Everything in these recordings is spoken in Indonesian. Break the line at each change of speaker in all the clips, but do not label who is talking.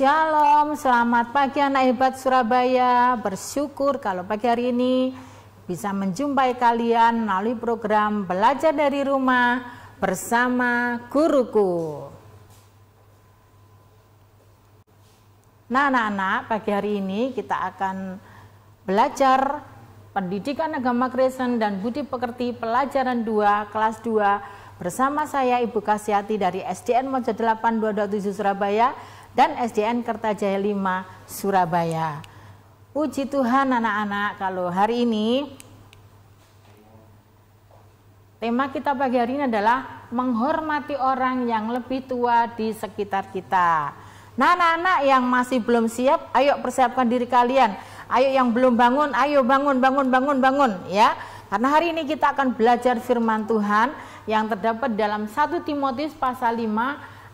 Shalom, selamat pagi anak hebat Surabaya. Bersyukur kalau pagi hari ini bisa menjumpai kalian melalui program Belajar dari Rumah bersama guruku. Nah, anak-anak, pagi hari ini kita akan belajar Pendidikan Agama Kristen dan Budi Pekerti Pelajaran 2 kelas 2 bersama saya Ibu Kasiati dari SDN Mojo 8227 Surabaya dan SDN Kertajaya 5 Surabaya. Puji Tuhan anak-anak kalau hari ini tema kita pagi hari ini adalah menghormati orang yang lebih tua di sekitar kita. Nah anak-anak yang masih belum siap ayo persiapkan diri kalian. Ayo yang belum bangun ayo bangun bangun bangun bangun ya. Karena hari ini kita akan belajar firman Tuhan yang terdapat dalam 1 Timotius pasal 5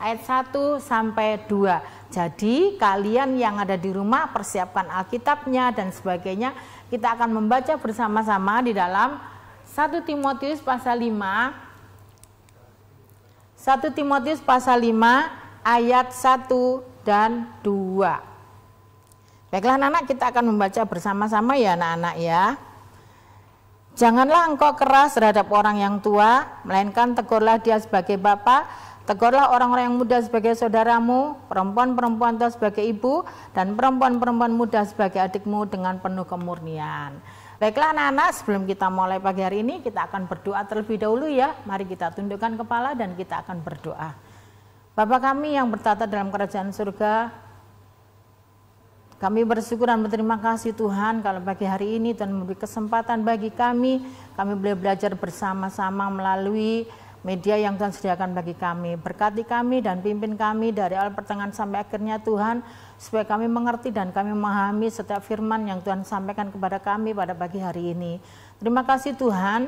ayat 1 sampai 2. Jadi kalian yang ada di rumah persiapkan Alkitabnya dan sebagainya. Kita akan membaca bersama-sama di dalam 1 Timotius pasal 5 1 Timotius pasal 5 ayat 1 dan 2. Baiklah anak-anak kita akan membaca bersama-sama ya anak-anak ya. Janganlah engkau keras terhadap orang yang tua, melainkan tegurlah dia sebagai bapak, Tegurlah orang-orang yang muda sebagai saudaramu, perempuan-perempuan tua sebagai ibu, dan perempuan-perempuan muda sebagai adikmu dengan penuh kemurnian. Baiklah anak-anak, sebelum kita mulai pagi hari ini, kita akan berdoa terlebih dahulu ya. Mari kita tundukkan kepala dan kita akan berdoa. Bapak kami yang bertata dalam kerajaan surga, kami bersyukur dan berterima kasih Tuhan kalau pagi hari ini Tuhan memberi kesempatan bagi kami, kami boleh belajar bersama-sama melalui media yang Tuhan sediakan bagi kami. Berkati kami dan pimpin kami dari awal pertengahan sampai akhirnya Tuhan, supaya kami mengerti dan kami memahami setiap firman yang Tuhan sampaikan kepada kami pada pagi hari ini. Terima kasih Tuhan,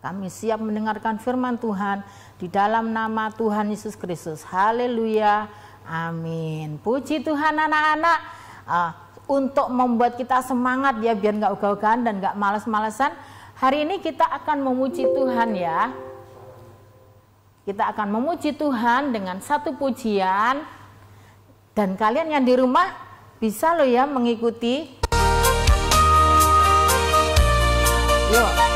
kami siap mendengarkan firman Tuhan di dalam nama Tuhan Yesus Kristus. Haleluya, amin. Puji Tuhan anak-anak. Ah, untuk membuat kita semangat ya biar nggak ugal-ugalan dan nggak males-malesan. Hari ini kita akan memuji Tuhan ya. Kita akan memuji Tuhan dengan satu pujian dan kalian yang di rumah bisa loh ya mengikuti.
Yuk.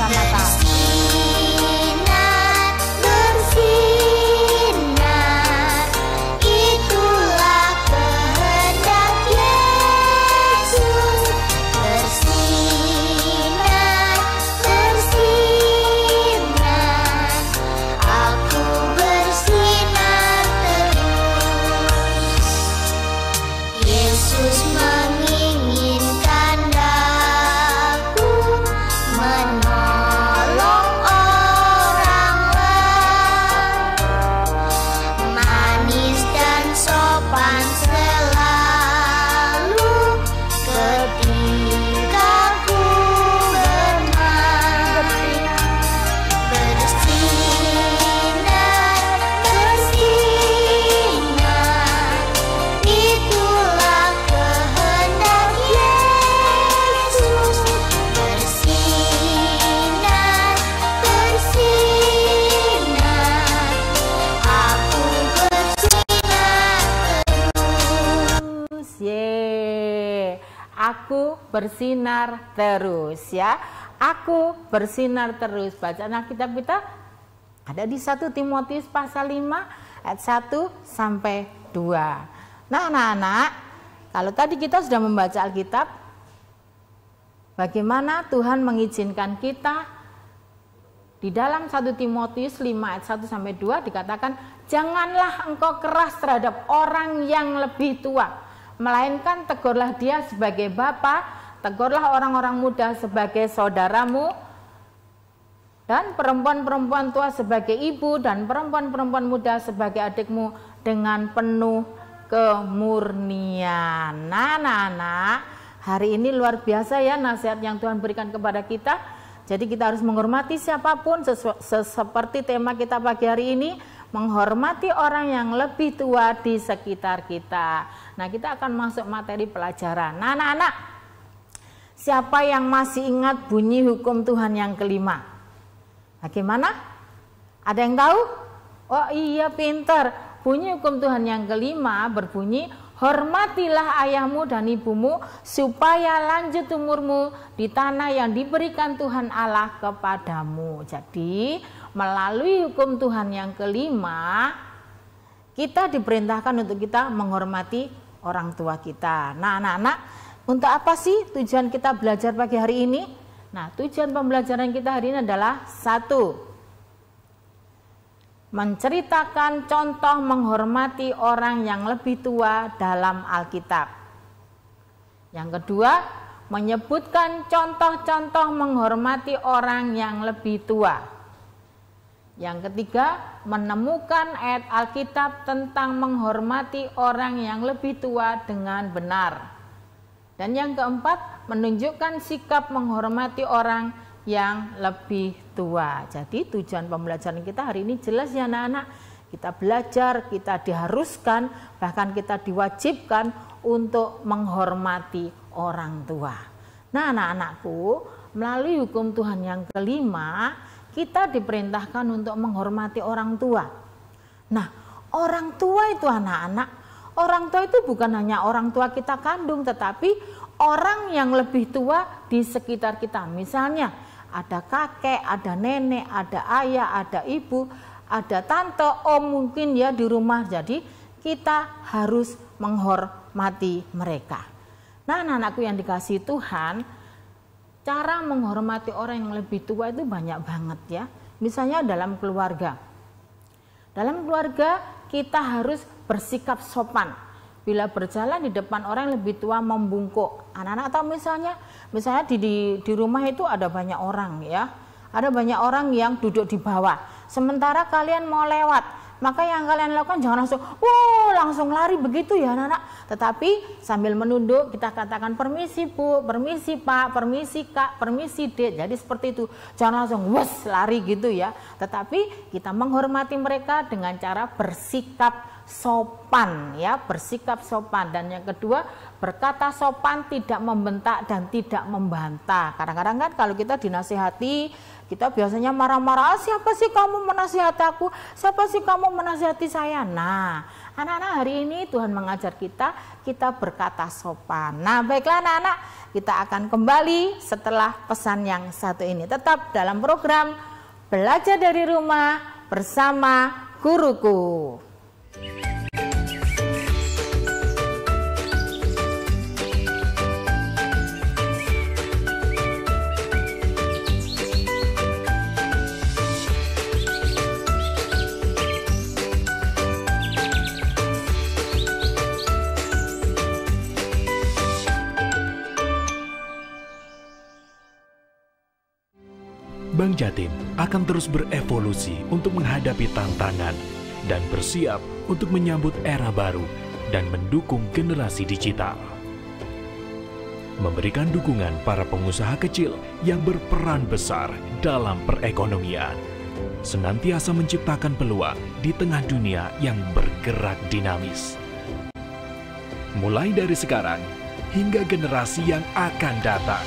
Samantha.
aku bersinar terus ya. Aku bersinar terus. Bacaan Alkitab kita ada di 1 Timotius pasal 5 ayat 1 sampai 2. Nah, anak-anak, kalau tadi kita sudah membaca Alkitab bagaimana Tuhan mengizinkan kita di dalam 1 Timotius 5 ayat 1 sampai 2 dikatakan janganlah engkau keras terhadap orang yang lebih tua melainkan tegurlah dia sebagai bapa, tegurlah orang-orang muda sebagai saudaramu, dan perempuan-perempuan tua sebagai ibu dan perempuan-perempuan muda sebagai adikmu dengan penuh kemurnian. Nah, nah, nah, hari ini luar biasa ya nasihat yang Tuhan berikan kepada kita. Jadi kita harus menghormati siapapun seperti tema kita pagi hari ini, menghormati orang yang lebih tua di sekitar kita. Nah, kita akan masuk materi pelajaran. Nah, anak-anak, siapa yang masih ingat bunyi hukum Tuhan yang kelima? Bagaimana? Ada yang tahu? Oh iya, pinter. Bunyi hukum Tuhan yang kelima berbunyi, Hormatilah ayahmu dan ibumu supaya lanjut umurmu di tanah yang diberikan Tuhan Allah kepadamu. Jadi melalui hukum Tuhan yang kelima kita diperintahkan untuk kita menghormati orang tua kita. Nah, anak-anak, untuk apa sih tujuan kita belajar pagi hari ini? Nah, tujuan pembelajaran kita hari ini adalah satu, menceritakan contoh menghormati orang yang lebih tua dalam Alkitab. Yang kedua, menyebutkan contoh-contoh menghormati orang yang lebih tua. Yang ketiga, menemukan ayat Alkitab tentang menghormati orang yang lebih tua dengan benar. Dan yang keempat, menunjukkan sikap menghormati orang yang lebih tua. Jadi tujuan pembelajaran kita hari ini jelas ya anak-anak. Kita belajar, kita diharuskan, bahkan kita diwajibkan untuk menghormati orang tua. Nah anak-anakku, melalui hukum Tuhan yang kelima, kita diperintahkan untuk menghormati orang tua. Nah, orang tua itu anak-anak, orang tua itu bukan hanya orang tua kita kandung, tetapi orang yang lebih tua di sekitar kita. Misalnya, ada kakek, ada nenek, ada ayah, ada ibu, ada tante, om mungkin ya di rumah. Jadi, kita harus menghormati mereka. Nah, anak-anakku yang dikasih Tuhan, cara menghormati orang yang lebih tua itu banyak banget ya. Misalnya dalam keluarga. Dalam keluarga kita harus bersikap sopan. Bila berjalan di depan orang yang lebih tua membungkuk. Anak-anak atau misalnya misalnya di, di di rumah itu ada banyak orang ya. Ada banyak orang yang duduk di bawah. Sementara kalian mau lewat, maka yang kalian lakukan jangan langsung wow langsung lari begitu ya anak-anak tetapi sambil menunduk kita katakan permisi bu permisi pak permisi kak permisi dek jadi seperti itu jangan langsung wes lari gitu ya tetapi kita menghormati mereka dengan cara bersikap sopan ya bersikap sopan dan yang kedua berkata sopan tidak membentak dan tidak membantah kadang-kadang kan kalau kita dinasihati kita biasanya marah-marah, ah, siapa sih kamu menasihati aku? Siapa sih kamu menasihati saya? Nah, anak-anak hari ini Tuhan mengajar kita, kita berkata sopan. Nah, baiklah anak-anak, kita akan kembali setelah pesan yang satu ini. Tetap dalam program Belajar dari Rumah bersama Guruku.
Jatim akan terus berevolusi untuk
menghadapi tantangan dan bersiap untuk menyambut era baru dan mendukung
generasi digital. Memberikan dukungan para pengusaha kecil yang berperan besar dalam perekonomian, senantiasa
menciptakan peluang di tengah dunia yang bergerak dinamis. Mulai dari sekarang hingga generasi yang akan datang.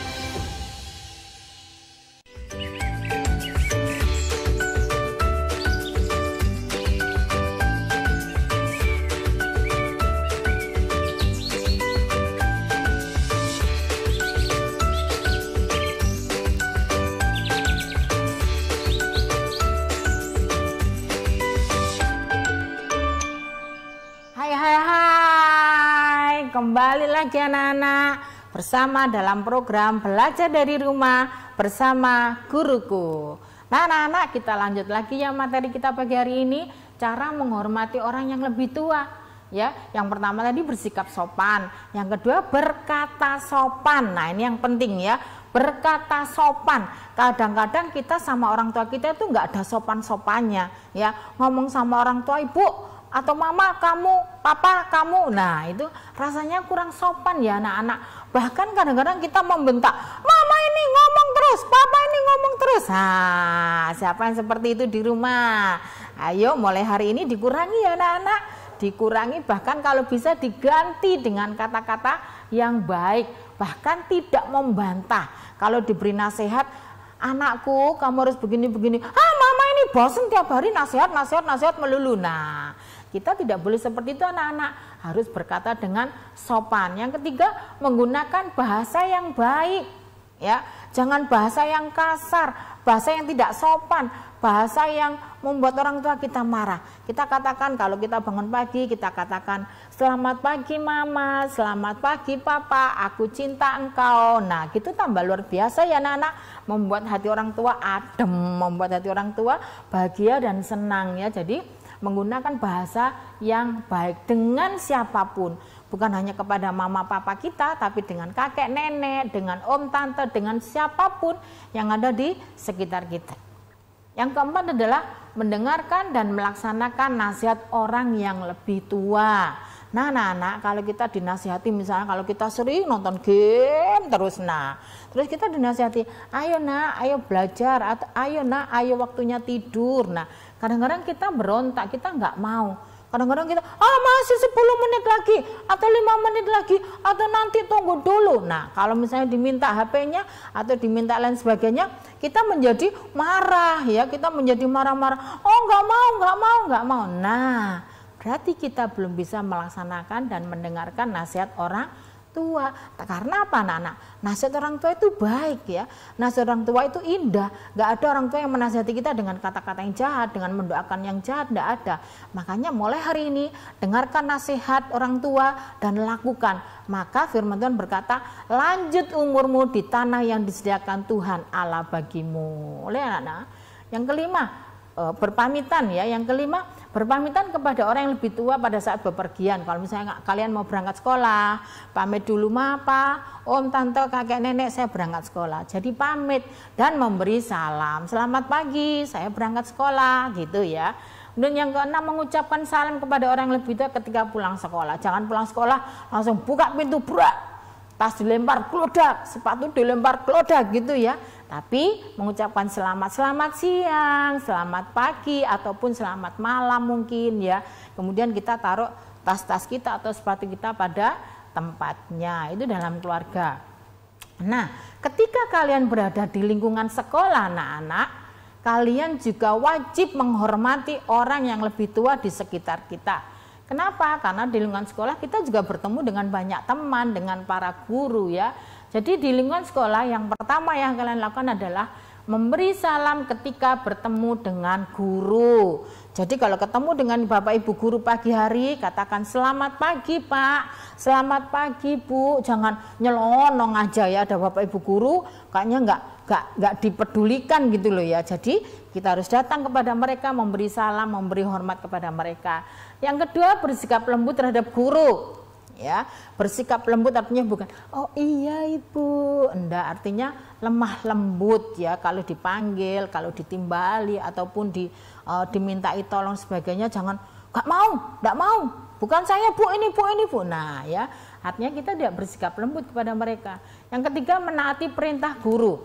kembali lagi anak-anak bersama dalam program belajar dari rumah bersama guruku. Nah anak-anak kita lanjut lagi ya materi kita pagi hari ini cara menghormati orang yang lebih tua. Ya, yang pertama tadi bersikap sopan, yang kedua berkata sopan. Nah ini yang penting ya berkata sopan. Kadang-kadang kita sama orang tua kita itu nggak ada sopan sopannya. Ya ngomong sama orang tua ibu atau mama kamu, papa kamu. Nah, itu rasanya kurang sopan ya anak-anak. Bahkan kadang-kadang kita membentak, mama ini ngomong terus, papa ini ngomong terus. Nah, siapa yang seperti itu di rumah? Ayo mulai hari ini dikurangi ya anak-anak. Dikurangi bahkan kalau bisa diganti dengan kata-kata yang baik. Bahkan tidak membantah. Kalau diberi nasihat, anakku kamu harus begini-begini. Ah mama ini bosen tiap hari nasihat, nasihat, nasihat melulu. Nah kita tidak boleh seperti itu anak-anak, harus berkata dengan sopan. Yang ketiga, menggunakan bahasa yang baik. Ya, jangan bahasa yang kasar, bahasa yang tidak sopan, bahasa yang membuat orang tua kita marah. Kita katakan kalau kita bangun pagi, kita katakan selamat pagi mama, selamat pagi papa, aku cinta engkau. Nah, gitu tambah luar biasa ya anak-anak, membuat hati orang tua adem, membuat hati orang tua bahagia dan senang ya. Jadi menggunakan bahasa yang baik dengan siapapun bukan hanya kepada mama papa kita tapi dengan kakek nenek dengan om tante dengan siapapun yang ada di sekitar kita yang keempat adalah mendengarkan dan melaksanakan nasihat orang yang lebih tua Nah, anak-anak, kalau kita dinasihati, misalnya kalau kita sering nonton game terus, nah, terus kita dinasihati, ayo nak, ayo belajar, atau ayo nak, ayo waktunya tidur. Nah, Kadang-kadang kita berontak, kita nggak mau. Kadang-kadang kita, ah masih 10 menit lagi, atau 5 menit lagi, atau nanti tunggu dulu. Nah, kalau misalnya diminta HP-nya, atau diminta lain sebagainya, kita menjadi marah ya, kita menjadi marah-marah. Oh nggak mau, nggak mau, nggak mau. Nah, berarti kita belum bisa melaksanakan dan mendengarkan nasihat orang tua. Karena apa nana Nasihat orang tua itu baik ya. Nasihat orang tua itu indah. Gak ada orang tua yang menasihati kita dengan kata-kata yang jahat, dengan mendoakan yang jahat, gak ada. Makanya mulai hari ini, dengarkan nasihat orang tua dan lakukan. Maka firman Tuhan berkata, lanjut umurmu di tanah yang disediakan Tuhan Allah bagimu. Oleh anak-anak. Yang kelima, eh, berpamitan ya. Yang kelima, berpamitan kepada orang yang lebih tua pada saat bepergian. Kalau misalnya kalian mau berangkat sekolah, pamit dulu apa, om, tante, kakek, nenek, saya berangkat sekolah. Jadi pamit dan memberi salam. Selamat pagi, saya berangkat sekolah, gitu ya. Dan yang keenam mengucapkan salam kepada orang yang lebih tua ketika pulang sekolah. Jangan pulang sekolah langsung buka pintu, brak, tas dilempar kelodak, sepatu dilempar kelodak gitu ya. Tapi mengucapkan selamat selamat siang, selamat pagi ataupun selamat malam mungkin ya. Kemudian kita taruh tas-tas kita atau sepatu kita pada tempatnya. Itu dalam keluarga. Nah, ketika kalian berada di lingkungan sekolah anak-anak, kalian juga wajib menghormati orang yang lebih tua di sekitar kita Kenapa? Karena di lingkungan sekolah kita juga bertemu dengan banyak teman, dengan para guru ya. Jadi di lingkungan sekolah yang pertama yang kalian lakukan adalah memberi salam ketika bertemu dengan guru. Jadi kalau ketemu dengan Bapak Ibu guru pagi hari, katakan selamat pagi Pak, selamat pagi Bu. Jangan nyelonong aja ya ada Bapak Ibu guru, kayaknya enggak nggak nggak dipedulikan gitu loh ya. Jadi kita harus datang kepada mereka, memberi salam, memberi hormat kepada mereka. Yang kedua, bersikap lembut terhadap guru. Ya, bersikap lembut artinya bukan oh iya Ibu. Enggak, artinya lemah lembut ya kalau dipanggil, kalau ditimbali ataupun di uh, dimintai tolong sebagainya jangan enggak mau, enggak mau. Bukan saya Bu ini, Bu ini, Bu. Nah, ya. Artinya kita tidak bersikap lembut kepada mereka. Yang ketiga, menaati perintah guru.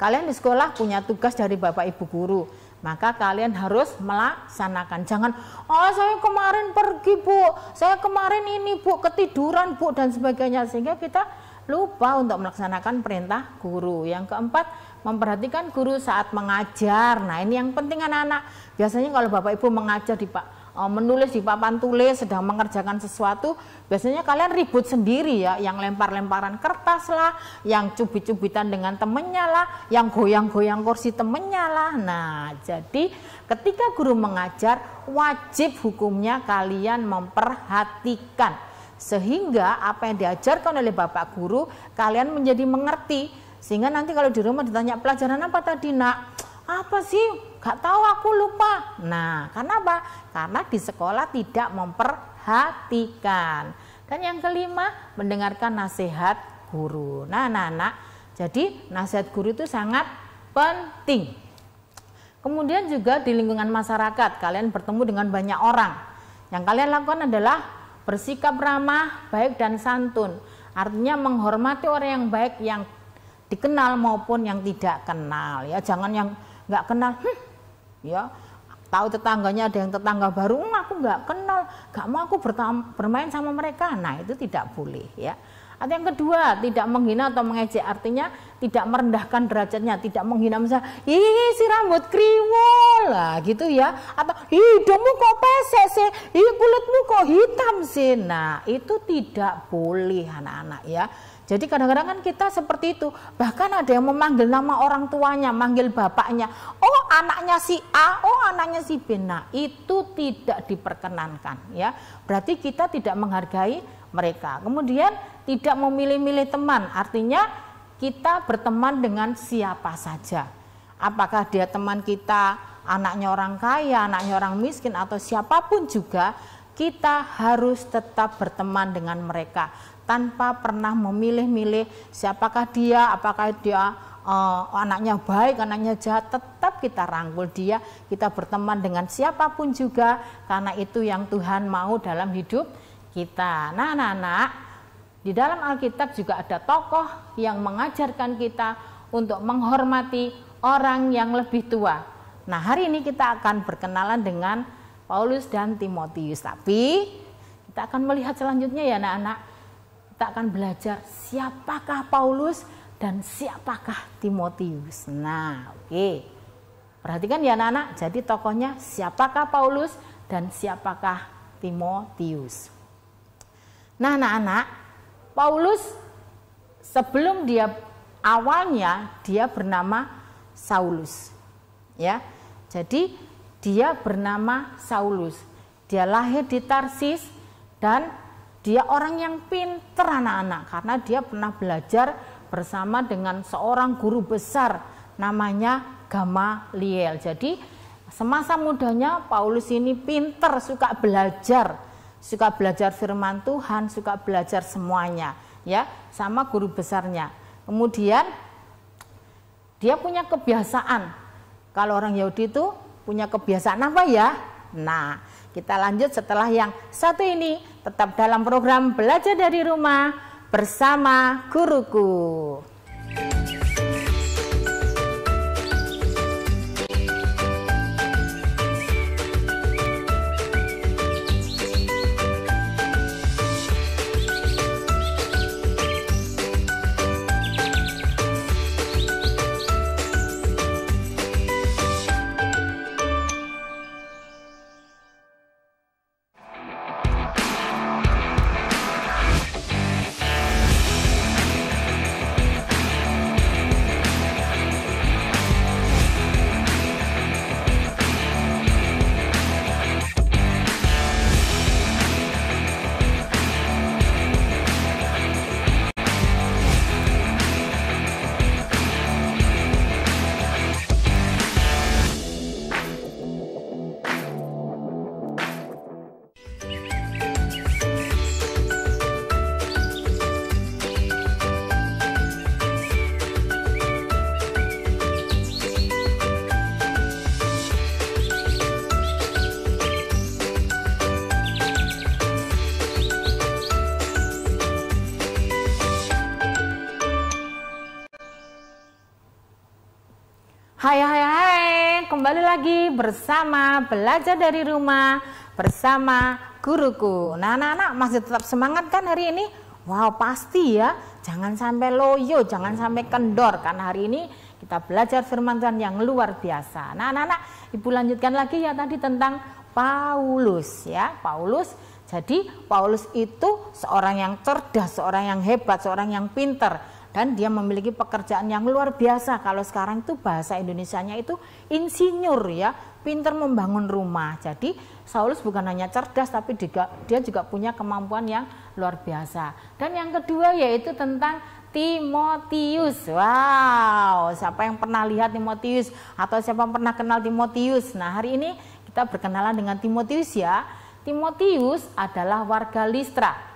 Kalian di sekolah punya tugas dari Bapak Ibu guru maka kalian harus melaksanakan. Jangan, oh saya kemarin pergi bu, saya kemarin ini bu, ketiduran bu, dan sebagainya. Sehingga kita lupa untuk melaksanakan perintah guru. Yang keempat, memperhatikan guru saat mengajar. Nah ini yang penting anak-anak. Biasanya kalau bapak ibu mengajar di pak, Oh, menulis di papan tulis sedang mengerjakan sesuatu biasanya kalian ribut sendiri ya yang lempar-lemparan kertas lah yang cubit-cubitan dengan temennya lah yang goyang-goyang kursi temennya lah nah jadi ketika guru mengajar wajib hukumnya kalian memperhatikan sehingga apa yang diajarkan oleh bapak guru kalian menjadi mengerti sehingga nanti kalau di rumah ditanya pelajaran apa tadi nak apa sih gak tahu aku lupa nah karena apa karena di sekolah tidak memperhatikan dan yang kelima mendengarkan nasihat guru nah anak-anak jadi nasihat guru itu sangat penting kemudian juga di lingkungan masyarakat kalian bertemu dengan banyak orang yang kalian lakukan adalah bersikap ramah baik dan santun artinya menghormati orang yang baik yang dikenal maupun yang tidak kenal ya jangan yang nggak kenal hm, ya tahu tetangganya ada yang tetangga baru hmm, aku nggak kenal nggak mau aku bermain sama mereka nah itu tidak boleh ya atau yang kedua, tidak menghina atau mengejek artinya tidak merendahkan derajatnya, tidak menghina misalnya, ih si rambut kriwol lah gitu ya, atau hidungmu kok pesek sih, ih kulitmu kok hitam sih. Nah itu tidak boleh anak-anak ya. Jadi kadang-kadang kan kita seperti itu. Bahkan ada yang memanggil nama orang tuanya, manggil bapaknya. Oh anaknya si A, oh anaknya si B. Nah itu tidak diperkenankan ya. Berarti kita tidak menghargai mereka. Kemudian tidak memilih-milih teman, artinya kita berteman dengan siapa saja. Apakah dia teman kita, anaknya orang kaya, anaknya orang miskin atau siapapun juga, kita harus tetap berteman dengan mereka tanpa pernah memilih-milih siapakah dia, apakah dia uh, anaknya baik, anaknya jahat, tetap kita rangkul dia, kita berteman dengan siapapun juga karena itu yang Tuhan mau dalam hidup kita. Nah, anak-anak, di dalam Alkitab juga ada tokoh yang mengajarkan kita untuk menghormati orang yang lebih tua. Nah, hari ini kita akan berkenalan dengan Paulus dan Timotius. Tapi kita akan melihat selanjutnya ya anak-anak. Kita akan belajar siapakah Paulus dan siapakah Timotius. Nah, oke. Okay. Perhatikan ya anak-anak, jadi tokohnya siapakah Paulus dan siapakah Timotius. Nah, anak-anak, Paulus sebelum dia awalnya dia bernama Saulus. Ya. Jadi dia bernama Saulus. Dia lahir di Tarsis dan dia orang yang pinter anak-anak karena dia pernah belajar bersama dengan seorang guru besar namanya Gamaliel. Jadi semasa mudanya Paulus ini pinter, suka belajar suka belajar firman Tuhan, suka belajar semuanya, ya, sama guru besarnya. Kemudian dia punya kebiasaan. Kalau orang Yahudi itu punya kebiasaan apa ya? Nah, kita lanjut setelah yang satu ini tetap dalam program belajar dari rumah bersama guruku. bersama belajar dari rumah bersama guruku. Nah, anak-anak masih tetap semangat kan hari ini? Wow, pasti ya. Jangan sampai loyo, jangan sampai kendor karena hari ini kita belajar firman Tuhan yang luar biasa. Nah, anak-anak, Ibu lanjutkan lagi ya tadi tentang Paulus ya. Paulus jadi Paulus itu seorang yang cerdas, seorang yang hebat, seorang yang pinter dan dia memiliki pekerjaan yang luar biasa kalau sekarang itu bahasa Indonesianya itu insinyur ya pinter membangun rumah jadi Saulus bukan hanya cerdas tapi juga, dia juga punya kemampuan yang luar biasa dan yang kedua yaitu tentang Timotius. Wow, siapa yang pernah lihat Timotius atau siapa yang pernah kenal Timotius? Nah, hari ini kita berkenalan dengan Timotius ya. Timotius adalah warga Listra.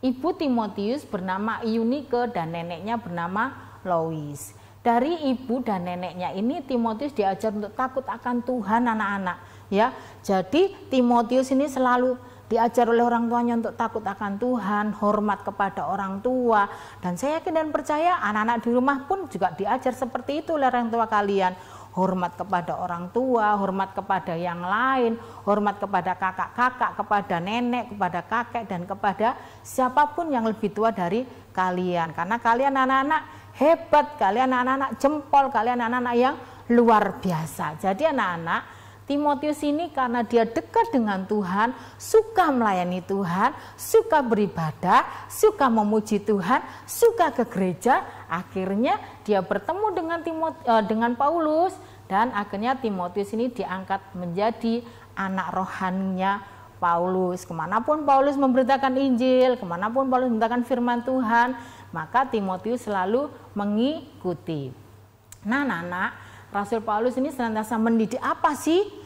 Ibu Timotius bernama Eunike dan neneknya bernama Lois. Dari ibu dan neneknya ini Timotius diajar untuk takut akan Tuhan anak-anak, ya. Jadi Timotius ini selalu diajar oleh orang tuanya untuk takut akan Tuhan, hormat kepada orang tua, dan saya yakin dan percaya anak-anak di rumah pun juga diajar seperti itu oleh orang tua kalian hormat kepada orang tua, hormat kepada yang lain, hormat kepada kakak-kakak, kepada nenek, kepada kakek dan kepada siapapun yang lebih tua dari kalian. Karena kalian anak-anak hebat, kalian anak-anak jempol, kalian anak-anak yang luar biasa. Jadi anak-anak Timotius ini karena dia dekat dengan Tuhan, suka melayani Tuhan, suka beribadah, suka memuji Tuhan, suka ke gereja, akhirnya dia bertemu dengan Timotius eh, dengan Paulus dan akhirnya Timotius ini diangkat menjadi anak rohannya Paulus. Kemanapun Paulus memberitakan Injil, kemanapun Paulus memberitakan firman Tuhan, maka Timotius selalu mengikuti. Nah, anak-anak, Rasul Paulus ini senantiasa mendidik apa sih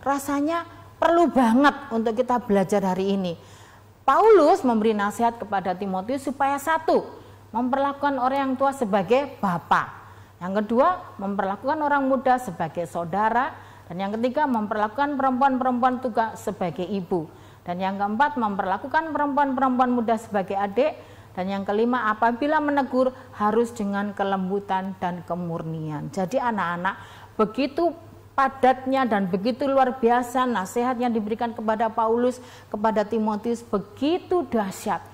rasanya perlu banget untuk kita belajar hari ini. Paulus memberi nasihat kepada Timotius supaya satu, memperlakukan orang yang tua sebagai bapak. Yang kedua, memperlakukan orang muda sebagai saudara. Dan yang ketiga, memperlakukan perempuan-perempuan tua sebagai ibu. Dan yang keempat, memperlakukan perempuan-perempuan muda sebagai adik. Dan yang kelima, apabila menegur harus dengan kelembutan dan kemurnian. Jadi anak-anak begitu padatnya dan begitu luar biasa nasihat yang diberikan kepada Paulus kepada Timotius begitu dahsyat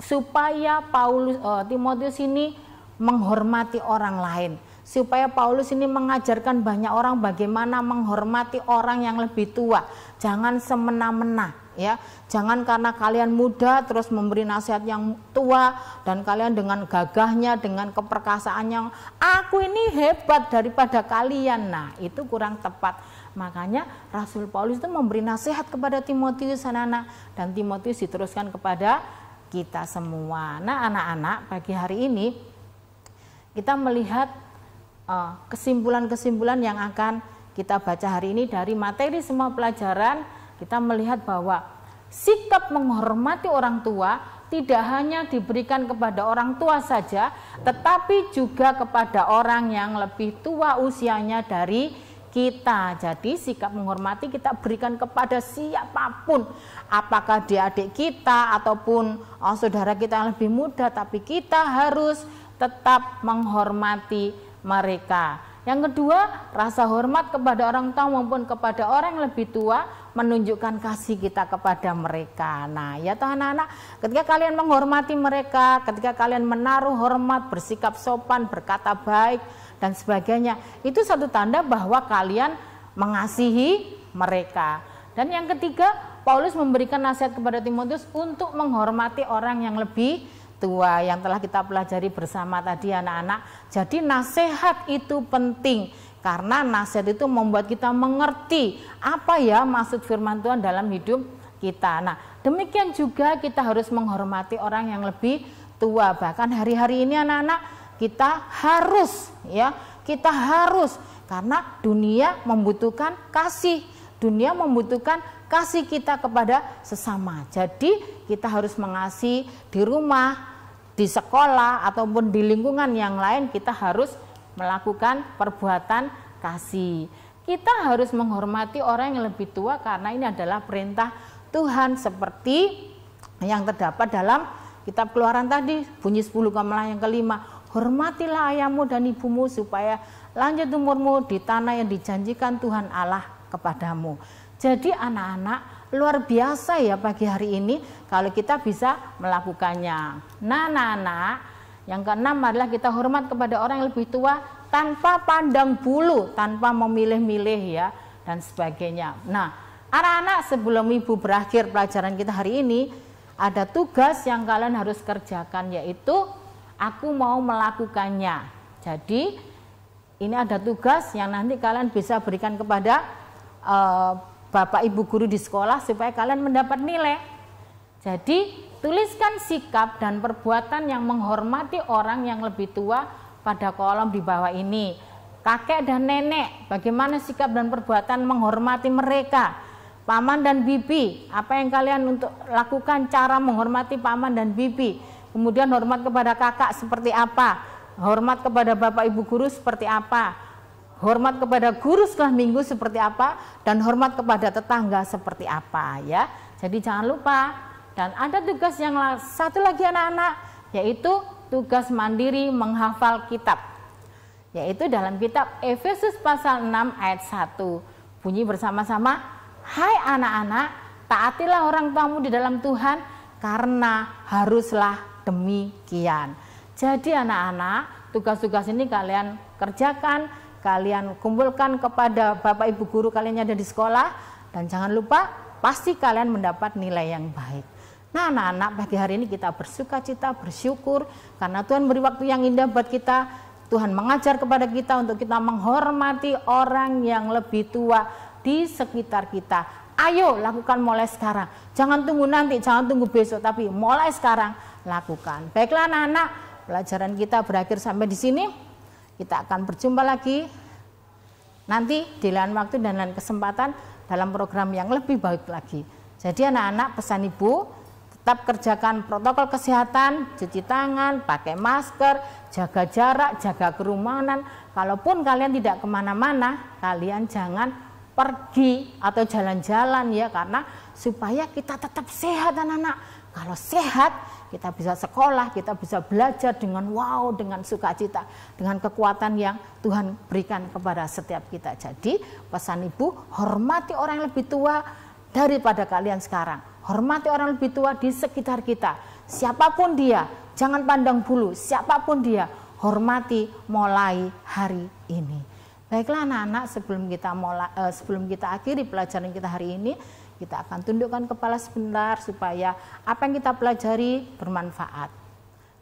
supaya Paulus uh, Timotius ini menghormati orang lain supaya Paulus ini mengajarkan banyak orang bagaimana menghormati orang yang lebih tua jangan semena-mena ya. Jangan karena kalian muda terus memberi nasihat yang tua dan kalian dengan gagahnya, dengan keperkasaan yang aku ini hebat daripada kalian. Nah, itu kurang tepat. Makanya Rasul Paulus itu memberi nasihat kepada Timotius anak-anak dan Timotius diteruskan kepada kita semua. Nah, anak-anak pagi hari ini kita melihat eh, kesimpulan-kesimpulan yang akan kita baca hari ini dari materi semua pelajaran kita melihat bahwa sikap menghormati orang tua tidak hanya diberikan kepada orang tua saja, tetapi juga kepada orang yang lebih tua usianya dari kita. Jadi sikap menghormati kita berikan kepada siapapun, apakah dia adik kita ataupun oh, saudara kita yang lebih muda, tapi kita harus tetap menghormati mereka. Yang kedua, rasa hormat kepada orang tua maupun kepada orang yang lebih tua menunjukkan kasih kita kepada mereka. Nah, ya Tuhan anak-anak, ketika kalian menghormati mereka, ketika kalian menaruh hormat, bersikap sopan, berkata baik dan sebagainya, itu satu tanda bahwa kalian mengasihi mereka. Dan yang ketiga, Paulus memberikan nasihat kepada Timotius untuk menghormati orang yang lebih tua yang telah kita pelajari bersama tadi anak-anak. Jadi nasihat itu penting karena nasihat itu membuat kita mengerti apa ya maksud firman Tuhan dalam hidup kita. Nah, demikian juga kita harus menghormati orang yang lebih tua. Bahkan hari-hari ini anak-anak kita harus ya, kita harus karena dunia membutuhkan kasih. Dunia membutuhkan kasih kita kepada sesama. Jadi, kita harus mengasihi di rumah, di sekolah ataupun di lingkungan yang lain kita harus melakukan perbuatan kasih. Kita harus menghormati orang yang lebih tua karena ini adalah perintah Tuhan seperti yang terdapat dalam kitab keluaran tadi bunyi 10 kamalah yang kelima hormatilah ayahmu dan ibumu supaya lanjut umurmu di tanah yang dijanjikan Tuhan Allah kepadamu. Jadi anak-anak luar biasa ya pagi hari ini kalau kita bisa melakukannya. Nah, anak-anak yang keenam adalah kita hormat kepada orang yang lebih tua tanpa pandang bulu, tanpa memilih-milih ya dan sebagainya. Nah, anak-anak sebelum ibu berakhir pelajaran kita hari ini ada tugas yang kalian harus kerjakan yaitu aku mau melakukannya. Jadi ini ada tugas yang nanti kalian bisa berikan kepada uh, Bapak Ibu guru di sekolah supaya kalian mendapat nilai. Jadi Tuliskan sikap dan perbuatan yang menghormati orang yang lebih tua pada kolom di bawah ini. Kakek dan nenek, bagaimana sikap dan perbuatan menghormati mereka? Paman dan bibi, apa yang kalian untuk lakukan cara menghormati paman dan bibi? Kemudian hormat kepada kakak seperti apa? Hormat kepada bapak ibu guru seperti apa? Hormat kepada guru setelah minggu seperti apa dan hormat kepada tetangga seperti apa ya. Jadi jangan lupa dan ada tugas yang satu lagi anak-anak, yaitu tugas mandiri menghafal kitab. Yaitu dalam kitab Efesus pasal 6 ayat 1. Bunyi bersama-sama, Hai anak-anak, taatilah orang tuamu di dalam Tuhan, karena haruslah demikian. Jadi anak-anak, tugas-tugas ini kalian kerjakan, kalian kumpulkan kepada bapak ibu guru kalian yang ada di sekolah dan jangan lupa pasti kalian mendapat nilai yang baik. Nah anak-anak pagi hari ini kita bersuka cita, bersyukur karena Tuhan beri waktu yang indah buat kita. Tuhan mengajar kepada kita untuk kita menghormati orang yang lebih tua di sekitar kita. Ayo lakukan mulai sekarang. Jangan tunggu nanti, jangan tunggu besok, tapi mulai sekarang lakukan. Baiklah anak-anak, pelajaran kita berakhir sampai di sini. Kita akan berjumpa lagi nanti di lain waktu dan lain kesempatan dalam program yang lebih baik lagi. Jadi anak-anak pesan ibu, tetap kerjakan protokol kesehatan, cuci tangan, pakai masker, jaga jarak, jaga kerumunan. Kalaupun kalian tidak kemana-mana, kalian jangan pergi atau jalan-jalan ya karena supaya kita tetap sehat anak-anak. Kalau sehat kita bisa sekolah, kita bisa belajar dengan wow, dengan sukacita, dengan kekuatan yang Tuhan berikan kepada setiap kita. Jadi pesan ibu hormati orang yang lebih tua daripada kalian sekarang Hormati orang lebih tua di sekitar kita. Siapapun dia, jangan pandang bulu. Siapapun dia, hormati mulai hari ini. Baiklah anak-anak, sebelum kita mulai, eh, sebelum kita akhiri pelajaran kita hari ini, kita akan tundukkan kepala sebentar supaya apa yang kita pelajari bermanfaat.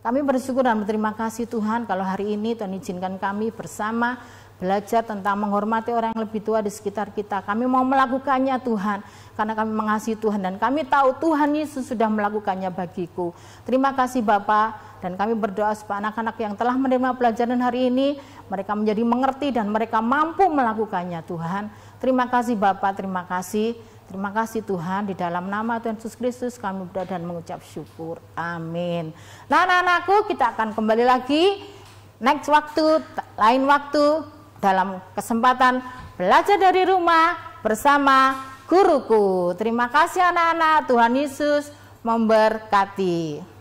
Kami bersyukur dan berterima kasih Tuhan kalau hari ini Tuhan izinkan kami bersama belajar tentang menghormati orang yang lebih tua di sekitar kita. Kami mau melakukannya Tuhan karena kami mengasihi Tuhan dan kami tahu Tuhan Yesus sudah melakukannya bagiku. Terima kasih Bapak dan kami berdoa supaya anak-anak yang telah menerima pelajaran hari ini mereka menjadi mengerti dan mereka mampu melakukannya Tuhan. Terima kasih Bapak, terima kasih. Terima kasih Tuhan di dalam nama Tuhan Yesus Kristus kami berdoa dan mengucap syukur. Amin. Nah anak-anakku kita akan kembali lagi next waktu, lain waktu dalam kesempatan belajar dari rumah bersama guruku. Terima kasih anak-anak. Tuhan Yesus memberkati.